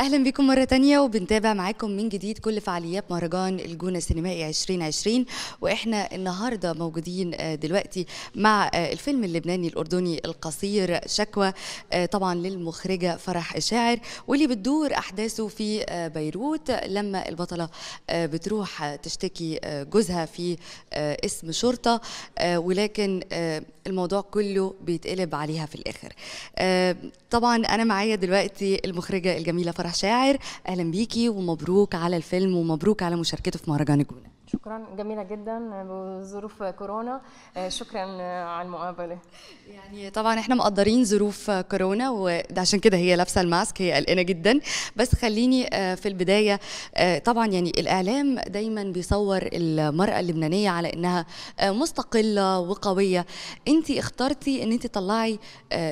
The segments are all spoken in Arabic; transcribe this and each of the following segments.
اهلا بكم مره تانية وبنتابع معاكم من جديد كل فعاليات مهرجان الجونه السينمائي 2020 واحنا النهارده موجودين آه، دلوقتي مع آه، الفيلم اللبناني الاردني القصير شكوى آه، طبعا للمخرجه فرح الشاعر واللي بتدور احداثه في بيروت لما البطله بتروح تشتكي جوزها في اسم شرطه ولكن الموضوع كله بيتقلب عليها في الاخر طبعا انا معايا دلوقتي المخرجه الجميله فرح فرح شاعر اهلا بيكي ومبروك على الفيلم ومبروك على مشاركته في مهرجان الجونه شكرا جميله جدا بظروف كورونا آه، شكرا على المقابله يعني طبعا احنا مقدرين ظروف كورونا وده عشان كده هي لابسه الماسك هي قلقانه جدا بس خليني آه، في البدايه آه، طبعا يعني الاعلام دايما بيصور المراه اللبنانيه على انها مستقله وقويه انت اخترتي ان انت تطلعي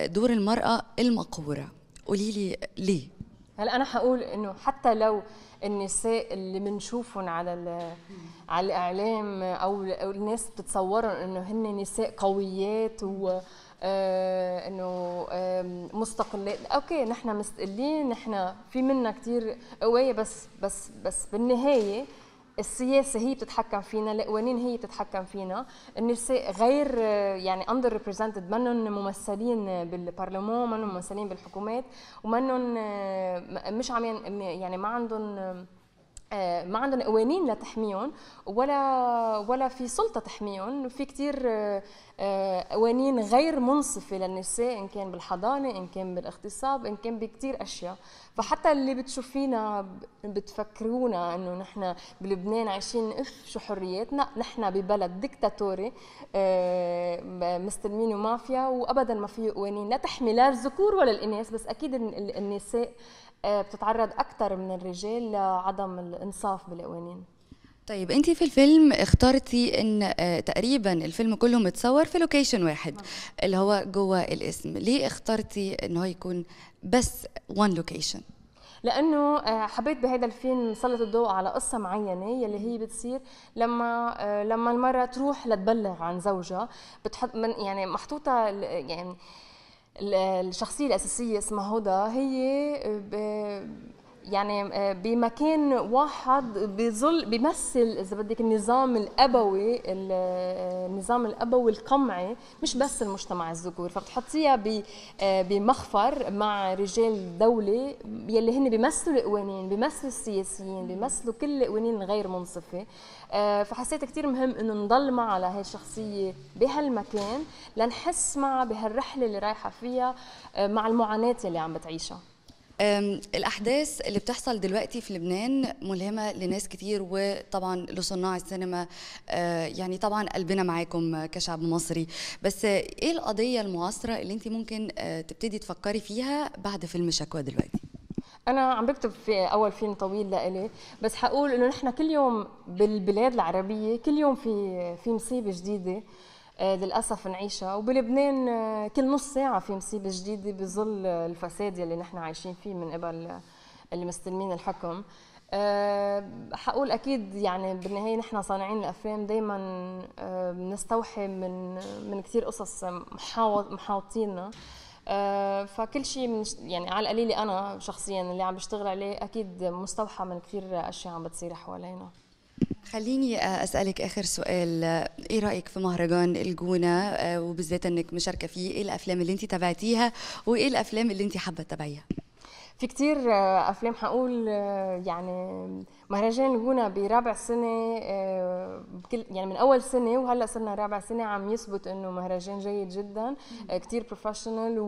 دور المراه المقهوره قولي لي ليه هلا انا حقول انه حتى لو النساء اللي بنشوفهم على على الاعلام او الناس بتتصورهم انه هن نساء قويات و آه انه آه مستقلات اوكي نحن مستقلين نحن في منا كثير قويه بس بس بس بالنهايه السياسه هي بتتحكم فينا القوانين هي بتتحكم فينا النساء غير يعني اندر ريبريزنتد منهم ممثلين بالبرلمان منهم ممثلين بالحكومات ومنهم مش عم يعني ما عندهم آه، ما عندهم قوانين لتحميهم ولا ولا في سلطه تحميهم في كثير آه، آه، قوانين غير منصفه للنساء ان كان بالحضانه ان كان بالاغتصاب ان كان بكثير اشياء فحتى اللي بتشوفينا بتفكرونا انه نحن بلبنان عايشين اف شو حرياتنا نحن ببلد ديكتاتوري مستلمين ومافيا وابدا ما فيه قوانين لا تحمي لا الذكور ولا الاناث بس اكيد النساء بتتعرض اكثر من الرجال لعدم الانصاف بالقوانين طيب انت في الفيلم اخترتي ان آه، تقريبا الفيلم كله متصور في لوكيشن واحد اللي هو جوه الاسم ليه اخترتي ان هو يكون بس وان لوكيشن لانه آه، حبيت بهذا الفيلم نسلط الضوء على قصه معينه يلي هي بتصير لما آه، لما المراه تروح لتبلغ عن زوجها بتحط من يعني محطوطه يعني الشخصيه الاساسيه اسمها هدى هي يعني آه، بمكان واحد بظل بيمثل اذا بدك النظام الابوي آه، النظام الابوي القمعي مش بس المجتمع الذكوري فبتحطيها آه، بمخفر مع رجال دوله يلي هن بيمثلوا القوانين بيمثلوا السياسيين بيمثلوا كل القوانين الغير منصفه فحسيت كثير مهم انه نضل معها لهي الشخصيه بهالمكان لنحس معها بهالرحله اللي رايحه فيها مع المعاناه اللي عم بتعيشها الأحداث اللي بتحصل دلوقتي في لبنان ملهمة لناس كتير وطبعا لصناع السينما آه، يعني طبعا قلبنا معاكم كشعب مصري بس إيه القضية المعاصرة اللي أنت ممكن آه، تبتدي تفكري فيها بعد فيلم شكوى دلوقتي؟ انا عم بكتب في اول فيلم طويل لإلي بس حقول انه نحن كل يوم بالبلاد العربيه كل يوم في في مصيبه جديده آه، للاسف نعيشها وبلبنان آه، كل نص ساعه في مصيبه جديده بظل الفساد اللي نحن عايشين فيه من قبل آه، اللي مستلمين الحكم حقول اكيد يعني بالنهايه نحن صانعين الافلام دائما بنستوحي من من كثير قصص محاوطينا فكل شيء يعني على القليله انا شخصيا اللي عم بشتغل عليه اكيد مستوحى من كثير اشياء عم بتصير حوالينا خليني اسالك اخر سؤال ايه رايك في مهرجان الجونه آه، وبالذات انك مشاركه فيه ايه الافلام اللي انت تابعتيها وايه الافلام اللي انت حابه تتابعيها في كتير آه، افلام هقول آه، يعني مهرجان الجونه برابع سنه بكل يعني من اول سنه وهلا صرنا رابع سنه عم يثبت انه مهرجان جيد جدا كتير بروفيشنال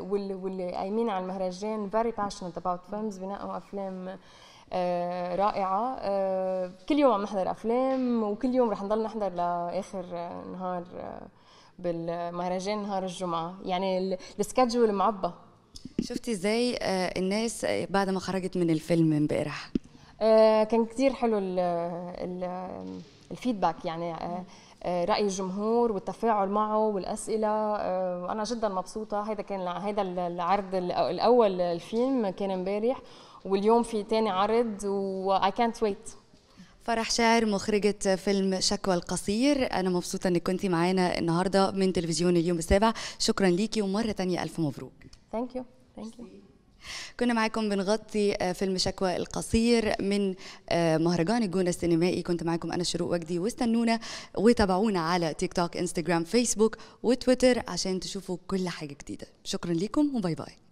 واللي قايمين على المهرجان فيري باشنت اباوت فيلمز بنقوا افلام آه، رائعه آه، كل يوم عم نحضر افلام وكل يوم رح نضل نحضر لاخر آه، نهار بالمهرجان نهار الجمعه يعني السكادجول معبى شفتي ازاي الناس بعد ما خرجت من الفيلم امبارح كان كثير حلو الفيدباك يعني راي الجمهور والتفاعل معه والاسئله وانا جدا مبسوطه هذا كان هذا العرض الاول الفيلم كان امبارح واليوم في تاني عرض واي كانت ويت فرح شاعر مخرجة فيلم شكوى القصير أنا مبسوطة أنك كنتي معانا النهاردة من تلفزيون اليوم السابع شكرا ليكي ومرة تانية ألف مبروك ثانك يو ثانك يو كنا معاكم بنغطي آه، فيلم شكوى القصير من آه، مهرجان الجونه السينمائي كنت معاكم انا شروق وجدي واستنونا وتابعونا على تيك توك انستجرام فيسبوك وتويتر عشان تشوفوا كل حاجه جديده شكرا لكم وباي باي